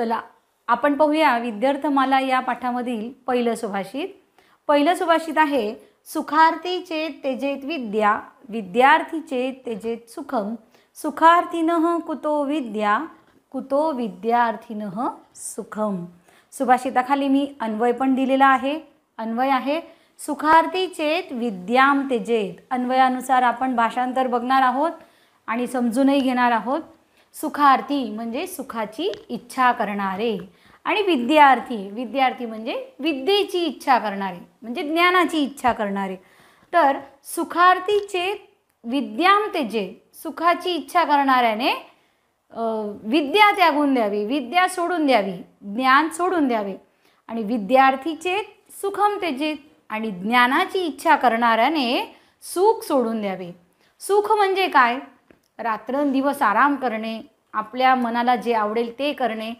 चला आपण पाहूया विद्यार्थमाला या पाठामधील पहिलं सुभाषित पहिलं सुभाषित आहे सुखार्थी चेत तेजेत विद्या विद्यार्थी चेत तेजेत सुखम सुखार्थिन कुतो विद्या कुतो विद्यार्थिन सुखम सुभाषिताखाली मी अन्वय पण दिलेला आहे अन्वय आहे सुखार्थी चेत विद्याम तेजेत अन्वयानुसार आपण भाषांतर बघणार आहोत आणि समजूनही घेणार आहोत सुखार्थी म्हणजे सुखाची इच्छा करणारे आणि विद्यार्थी विद्यार्थी म्हणजे विद्येची इच्छा करणारे म्हणजे ज्ञानाची इच्छा करणारे तर सुखार्थीचे विद्यांतेजे सुखाची इच्छा करणाऱ्याने विद्या त्यागून द्यावी विद्या सोडून द्यावी ज्ञान सोडून द्यावे आणि विद्यार्थीचे सुखमतेचे आणि ज्ञानाची इच्छा करणाऱ्याने सुख सोडून द्यावे सुख म्हणजे काय रात्रंदिवस आराम करणे आपल्या मनाला जे आवडेल ते करणे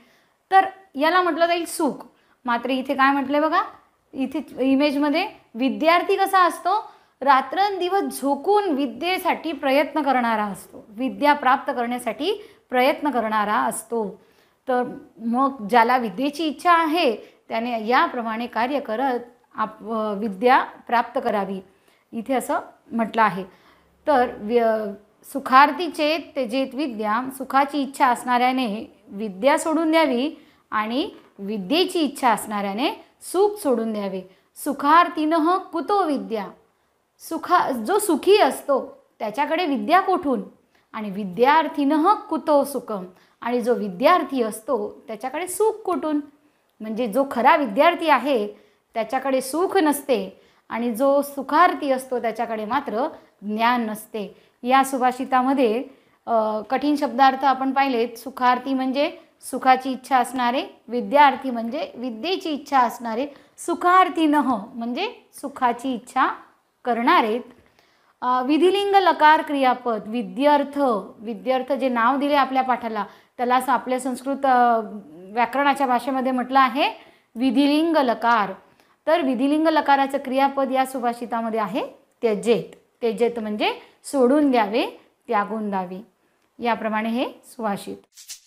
तर याला म्हटलं जाईल सुख मात्र इथे काय म्हटलं बघा इथे इमेजमध्ये विद्यार्थी कसा असतो रात्रंदिवस झोकून विद्येसाठी प्रयत्न करणारा असतो विद्या प्राप्त करण्यासाठी प्रयत्न करणारा असतो तर मग ज्याला विद्येची इच्छा आहे त्याने याप्रमाणे कार्य करत आप विद्या प्राप्त करावी इथे असं म्हटलं आहे तर व्य सुखार्थी चेत त्यजेत विद्या सुखाची इच्छा असणाऱ्याने विद्या सोडून द्यावी आणि विद्येची इच्छा असणाऱ्याने सुख सोडून द्यावे सुखार्थीनं कुतो विद्या सुखा जो सुखी असतो त्याच्याकडे विद्या कोठून आणि विद्यार्थीनं कुतो सुखम आणि जो विद्यार्थी असतो त्याच्याकडे सुख कुठून म्हणजे जो खरा विद्यार्थी आहे त्याच्याकडे सुख नसते आणि जो सुखार्थी असतो त्याच्याकडे मात्र ज्ञान नसते या सुभाषितामध्ये कठीण शब्दार्थ आपण पाहिलेत सुखार्थी म्हणजे सुखाची इच्छा असणारे विद्यार्थी म्हणजे विद्येची इच्छा असणारे सुखार्थी नह म्हणजे सुखाची इच्छा करणारे विधिलिंग लकार क्रियापद विद्यार्थ विद्यार्थ जे नाव दिले आपल्या पाठाला त्याला आपल्या संस्कृत व्याकरणाच्या भाषेमध्ये म्हटलं आहे विधिलिंग लकार तर विधिलिंग लकाराचं क्रियापद या सुभाषितामध्ये आहे त्यजेत त्यजेत म्हणजे सोडून द्यावे त्यागून द्यावे याप्रमाणे हे सुभाषित